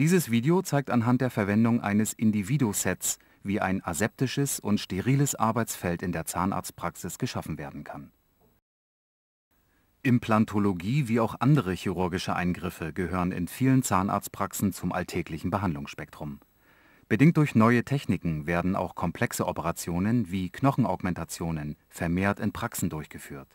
Dieses Video zeigt anhand der Verwendung eines Individosets, wie ein aseptisches und steriles Arbeitsfeld in der Zahnarztpraxis geschaffen werden kann. Implantologie wie auch andere chirurgische Eingriffe gehören in vielen Zahnarztpraxen zum alltäglichen Behandlungsspektrum. Bedingt durch neue Techniken werden auch komplexe Operationen wie Knochenaugmentationen vermehrt in Praxen durchgeführt.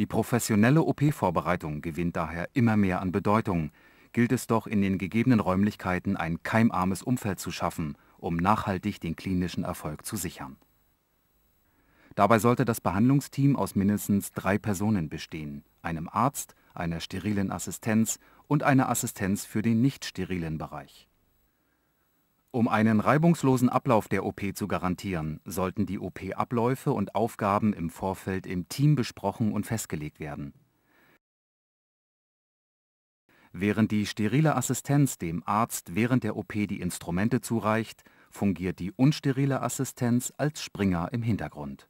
Die professionelle OP-Vorbereitung gewinnt daher immer mehr an Bedeutung, gilt es doch, in den gegebenen Räumlichkeiten ein keimarmes Umfeld zu schaffen, um nachhaltig den klinischen Erfolg zu sichern. Dabei sollte das Behandlungsteam aus mindestens drei Personen bestehen, einem Arzt, einer sterilen Assistenz und einer Assistenz für den nicht sterilen Bereich. Um einen reibungslosen Ablauf der OP zu garantieren, sollten die OP-Abläufe und Aufgaben im Vorfeld im Team besprochen und festgelegt werden. Während die sterile Assistenz dem Arzt während der OP die Instrumente zureicht, fungiert die unsterile Assistenz als Springer im Hintergrund.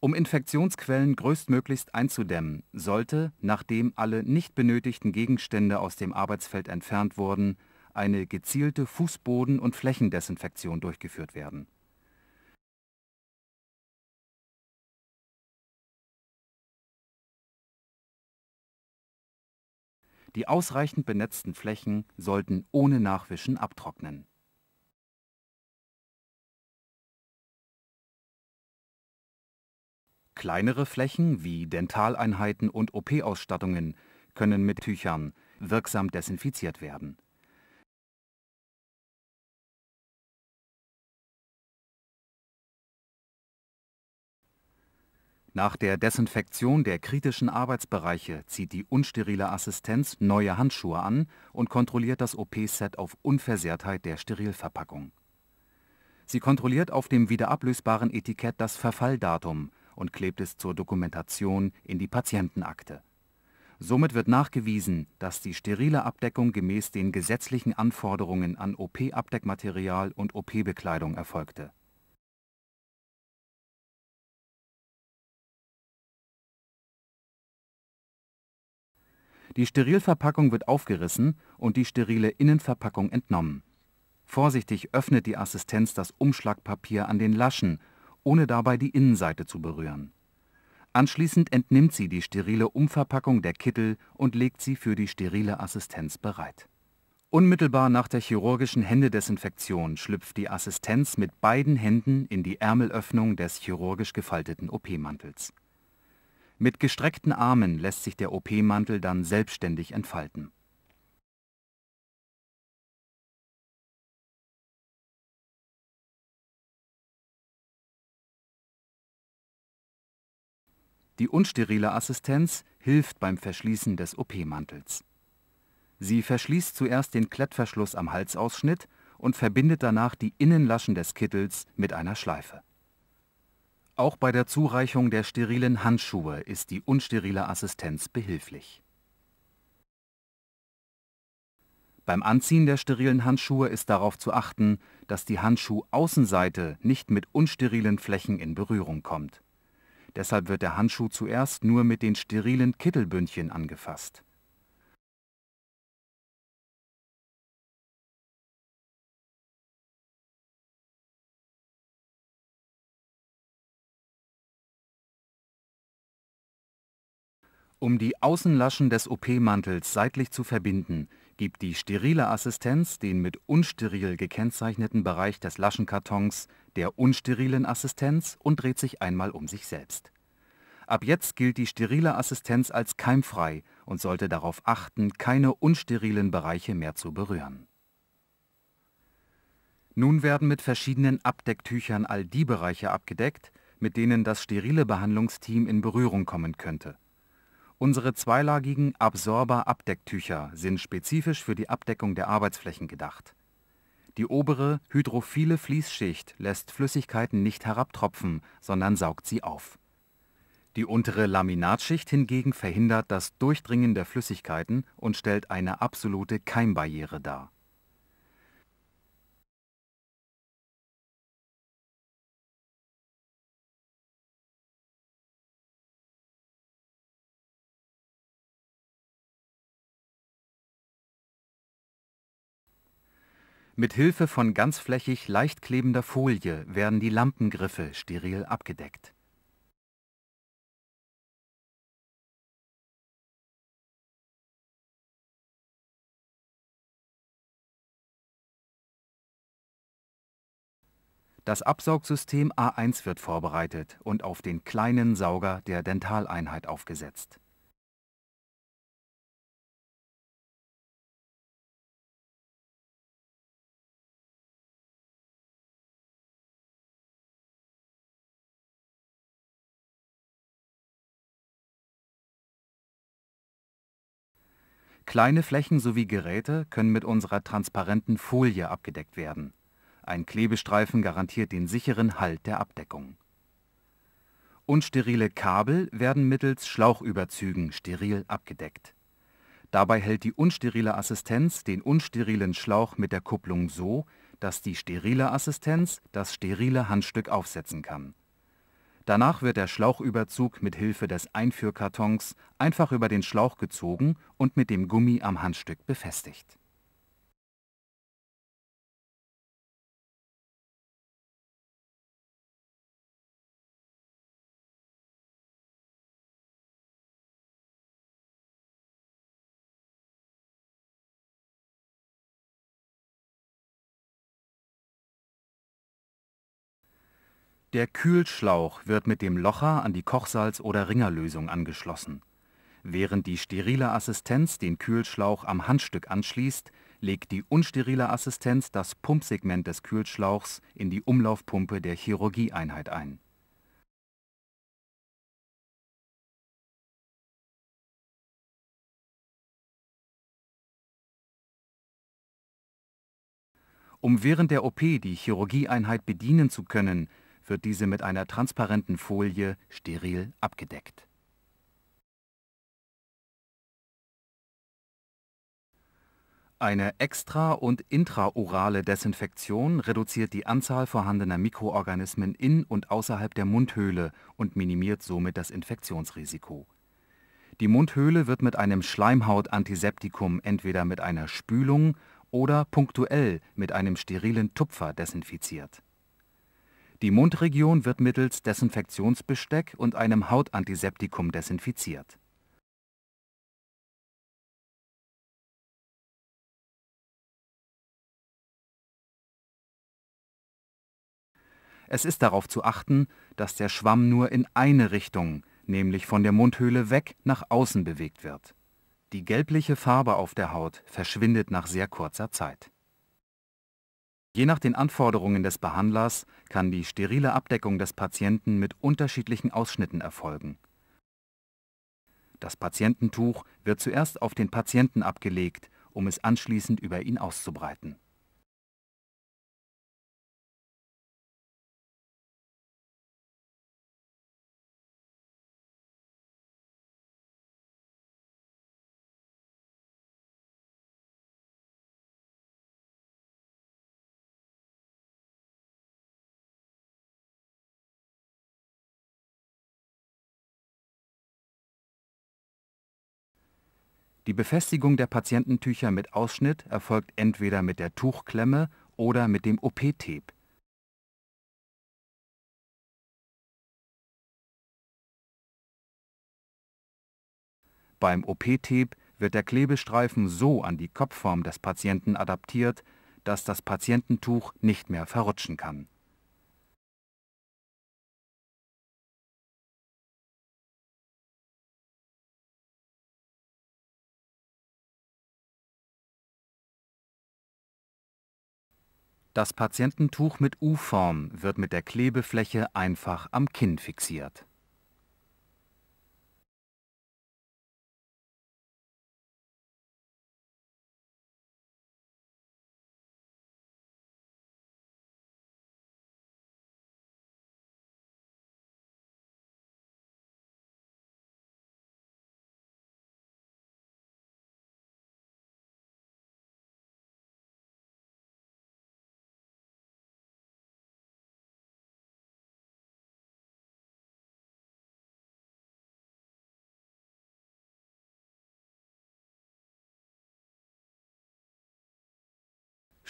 Um Infektionsquellen größtmöglichst einzudämmen, sollte, nachdem alle nicht benötigten Gegenstände aus dem Arbeitsfeld entfernt wurden, eine gezielte Fußboden- und Flächendesinfektion durchgeführt werden. Die ausreichend benetzten Flächen sollten ohne Nachwischen abtrocknen. Kleinere Flächen wie Dentaleinheiten und OP-Ausstattungen können mit Tüchern wirksam desinfiziert werden. Nach der Desinfektion der kritischen Arbeitsbereiche zieht die unsterile Assistenz neue Handschuhe an und kontrolliert das OP-Set auf Unversehrtheit der Sterilverpackung. Sie kontrolliert auf dem wiederablösbaren Etikett das Verfalldatum und klebt es zur Dokumentation in die Patientenakte. Somit wird nachgewiesen, dass die sterile Abdeckung gemäß den gesetzlichen Anforderungen an OP-Abdeckmaterial und OP-Bekleidung erfolgte. Die Sterilverpackung wird aufgerissen und die sterile Innenverpackung entnommen. Vorsichtig öffnet die Assistenz das Umschlagpapier an den Laschen, ohne dabei die Innenseite zu berühren. Anschließend entnimmt sie die sterile Umverpackung der Kittel und legt sie für die sterile Assistenz bereit. Unmittelbar nach der chirurgischen Händedesinfektion schlüpft die Assistenz mit beiden Händen in die Ärmelöffnung des chirurgisch gefalteten OP-Mantels. Mit gestreckten Armen lässt sich der OP-Mantel dann selbstständig entfalten. Die unsterile Assistenz hilft beim Verschließen des OP-Mantels. Sie verschließt zuerst den Klettverschluss am Halsausschnitt und verbindet danach die Innenlaschen des Kittels mit einer Schleife. Auch bei der Zureichung der sterilen Handschuhe ist die unsterile Assistenz behilflich. Beim Anziehen der sterilen Handschuhe ist darauf zu achten, dass die Handschuhaußenseite nicht mit unsterilen Flächen in Berührung kommt. Deshalb wird der Handschuh zuerst nur mit den sterilen Kittelbündchen angefasst. Um die Außenlaschen des OP-Mantels seitlich zu verbinden, gibt die sterile Assistenz den mit unsteril gekennzeichneten Bereich des Laschenkartons der unsterilen Assistenz und dreht sich einmal um sich selbst. Ab jetzt gilt die sterile Assistenz als keimfrei und sollte darauf achten, keine unsterilen Bereiche mehr zu berühren. Nun werden mit verschiedenen Abdecktüchern all die Bereiche abgedeckt, mit denen das sterile Behandlungsteam in Berührung kommen könnte. Unsere zweilagigen Absorber-Abdecktücher sind spezifisch für die Abdeckung der Arbeitsflächen gedacht. Die obere, hydrophile Fließschicht lässt Flüssigkeiten nicht herabtropfen, sondern saugt sie auf. Die untere Laminatschicht hingegen verhindert das Durchdringen der Flüssigkeiten und stellt eine absolute Keimbarriere dar Mit Hilfe von ganzflächig leicht klebender Folie werden die Lampengriffe steril abgedeckt. Das Absaugsystem A1 wird vorbereitet und auf den kleinen Sauger der Dentaleinheit aufgesetzt. Kleine Flächen sowie Geräte können mit unserer transparenten Folie abgedeckt werden. Ein Klebestreifen garantiert den sicheren Halt der Abdeckung. Unsterile Kabel werden mittels Schlauchüberzügen steril abgedeckt. Dabei hält die unsterile Assistenz den unsterilen Schlauch mit der Kupplung so, dass die sterile Assistenz das sterile Handstück aufsetzen kann. Danach wird der Schlauchüberzug mit Hilfe des Einführkartons einfach über den Schlauch gezogen und mit dem Gummi am Handstück befestigt Der Kühlschlauch wird mit dem Locher an die Kochsalz- oder Ringerlösung angeschlossen. Während die sterile Assistenz den Kühlschlauch am Handstück anschließt, legt die unsterile Assistenz das Pumpsegment des Kühlschlauchs in die Umlaufpumpe der Chirurgieeinheit ein. Um während der OP die Chirurgieeinheit bedienen zu können, wird diese mit einer transparenten Folie steril abgedeckt. Eine extra- und intraorale Desinfektion reduziert die Anzahl vorhandener Mikroorganismen in und außerhalb der Mundhöhle und minimiert somit das Infektionsrisiko. Die Mundhöhle wird mit einem Schleimhautantiseptikum entweder mit einer Spülung oder punktuell mit einem sterilen Tupfer desinfiziert. Die Mundregion wird mittels Desinfektionsbesteck und einem Hautantiseptikum desinfiziert. Es ist darauf zu achten, dass der Schwamm nur in eine Richtung, nämlich von der Mundhöhle weg nach außen bewegt wird. Die gelbliche Farbe auf der Haut verschwindet nach sehr kurzer Zeit. Je nach den Anforderungen des Behandlers kann die sterile Abdeckung des Patienten mit unterschiedlichen Ausschnitten erfolgen. Das Patiententuch wird zuerst auf den Patienten abgelegt, um es anschließend über ihn auszubreiten Die Befestigung der Patiententücher mit Ausschnitt erfolgt entweder mit der Tuchklemme oder mit dem OP-Tape. Beim OP-Tape wird der Klebestreifen so an die Kopfform des Patienten adaptiert, dass das Patiententuch nicht mehr verrutschen kann Das Patiententuch mit U-Form wird mit der Klebefläche einfach am Kinn fixiert.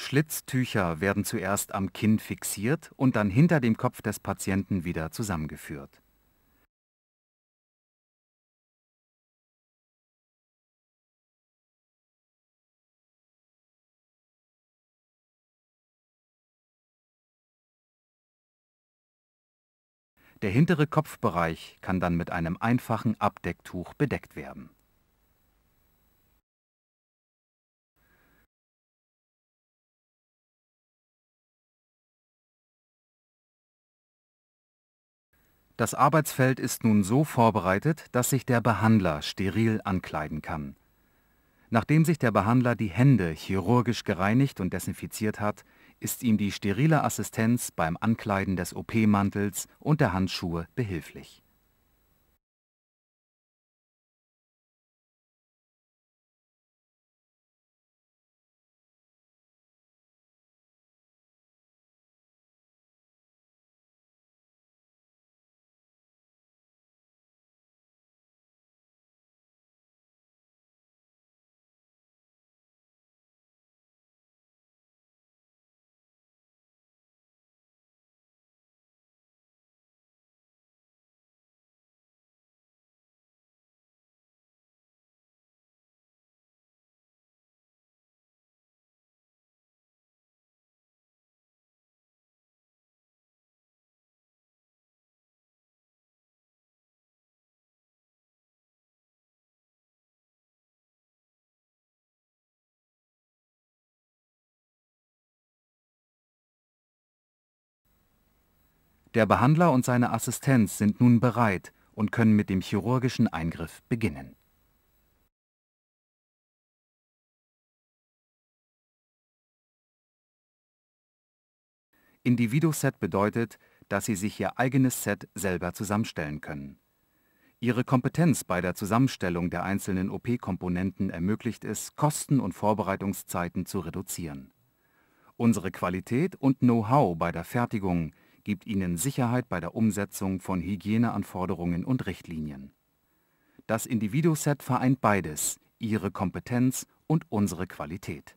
Schlitztücher werden zuerst am Kinn fixiert und dann hinter dem Kopf des Patienten wieder zusammengeführt. Der hintere Kopfbereich kann dann mit einem einfachen Abdecktuch bedeckt werden. Das Arbeitsfeld ist nun so vorbereitet, dass sich der Behandler steril ankleiden kann. Nachdem sich der Behandler die Hände chirurgisch gereinigt und desinfiziert hat, ist ihm die sterile Assistenz beim Ankleiden des OP-Mantels und der Handschuhe behilflich. Der Behandler und seine Assistenz sind nun bereit und können mit dem chirurgischen Eingriff beginnen. Individu-Set bedeutet, dass Sie sich Ihr eigenes Set selber zusammenstellen können. Ihre Kompetenz bei der Zusammenstellung der einzelnen OP-Komponenten ermöglicht es, Kosten und Vorbereitungszeiten zu reduzieren. Unsere Qualität und Know-how bei der Fertigung gibt ihnen Sicherheit bei der Umsetzung von Hygieneanforderungen und Richtlinien. Das Individuset vereint beides, ihre Kompetenz und unsere Qualität.